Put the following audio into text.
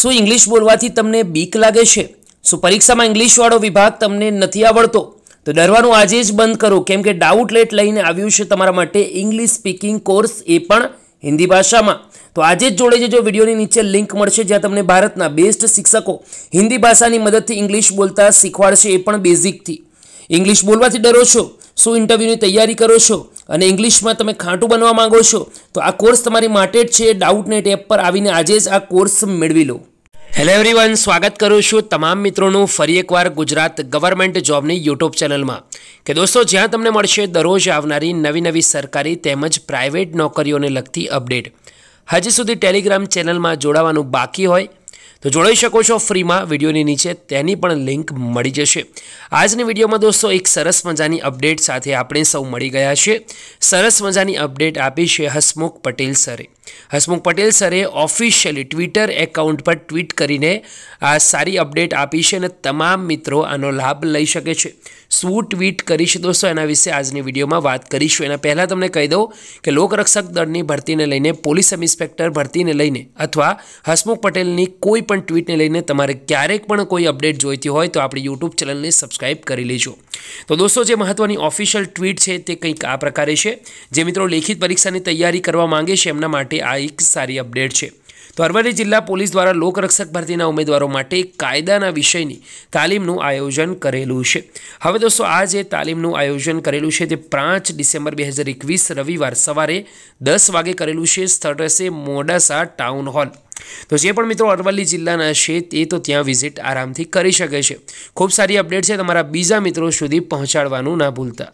શું ઇંગ્લિશ બોલવાથી તમને બીક લાગે છે શું પરીક્ષામાં ઇંગ્લિશવાળો વિભાગ તમને નથી આવડતો તો ડરવાનું આજે જ બંધ કરો કેમ કે લેટ લઈને આવ્યું છે તમારા માટે ઇંગ્લિશ સ્પીકિંગ કોર્સ એ પણ હિન્દી ભાષામાં તો આજે જ જોડે જજો વિડીયોની નીચે લિંક મળશે જ્યાં તમને ભારતના બેસ્ટ શિક્ષકો હિન્દી ભાષાની મદદથી ઇંગ્લિશ બોલતા શીખવાડશે એ પણ બેઝિકથી ઇંગ્લિશ બોલવાથી ડરો છો શું ઇન્ટરવ્યૂની તૈયારી કરો છો અને ઇંગ્લિશમાં તમે ખાંટું બનવા માગો છો તો આ કોર્સ તમારી માટે જ છે ડાઉટ નેટ એપ પર આવીને આજે જ આ કોર્સ મેળવી લો હેલો એવરીવન સ્વાગત કરું છું તમામ મિત્રોનું ફરી એકવાર ગુજરાત ગવર્મેન્ટ જોબની યુટ્યુબ ચેનલમાં કે દોસ્તો જ્યાં તમને મળશે દરરોજ આવનારી નવી નવી સરકારી તેમજ પ્રાઇવેટ નોકરીઓને લગતી અપડેટ હજી સુધી ટેલિગ્રામ ચેનલમાં જોડાવાનું બાકી હોય તો જોડાઈ શકો છો ફ્રીમાં વિડીયોની નીચે તેની પણ લિંક મળી જશે આજની વિડીયોમાં દોસ્તો એક સરસ મજાની અપડેટ સાથે આપણે સૌ મળી ગયા છીએ સરસ મજાની અપડેટ આપી છે હસમુખ પટેલ સરે હસમુખ પટેલ સરે ઓફિશિયલી ટ્વિટર એકાઉન્ટ પર ટ્વીટ કરીને આ સારી અપડેટ આપી છે અને તમામ મિત્રો આનો લાભ લઈ શકે છે શું ટ્વીટ કરી છે દોસ્તો એના વિશે આજની વિડીયોમાં વાત કરીશું એના પહેલાં તમને કહી દઉં કે લોકરક્ષક દળની ભરતીને લઈને પોલીસ ઇન્સ્પેક્ટર ભરતીને લઈને અથવા હસમુખ પટેલની કોઈ પણ ટ્વીટને લઈને તમારે ક્યારેક પણ કોઈ અપડેટ જોઈતી હોય તો આપણી યુટ્યુબ ચેનલને સબસ્ક્રાઈબ કરી લેજો તો દોસ્તો જે મહત્ત્વની ઓફિશિયલ ટ્વીટ છે તે કંઈક આ પ્રકારે છે જે મિત્રો લેખિત પરીક્ષાની તૈયારી કરવા માંગે છે એમના માટે આ એક સારી અપડેટ છે તો અરવલ્લી જિલ્લા પોલીસ દ્વારા લોકરક્ષક ભરતીના ઉમેદવારો માટે કાયદાના વિષયની તાલીમનું આયોજન કરેલું છે હવે દોસ્તો આ જે તાલીમનું આયોજન કરેલું છે તે પાંચ ડિસેમ્બર બે હજાર એકવીસ રવિવાર સવારે દસ વાગે કરેલું છે સ્થળ હશે મોડાસા ટાઉન હોલ તો જે પણ મિત્રો અરવલ્લી જિલ્લાના છે તે તો ત્યાં વિઝિટ આરામથી કરી શકે છે ખૂબ સારી અપડેટ છે તમારા બીજા મિત્રો સુધી પહોંચાડવાનું ના ભૂલતા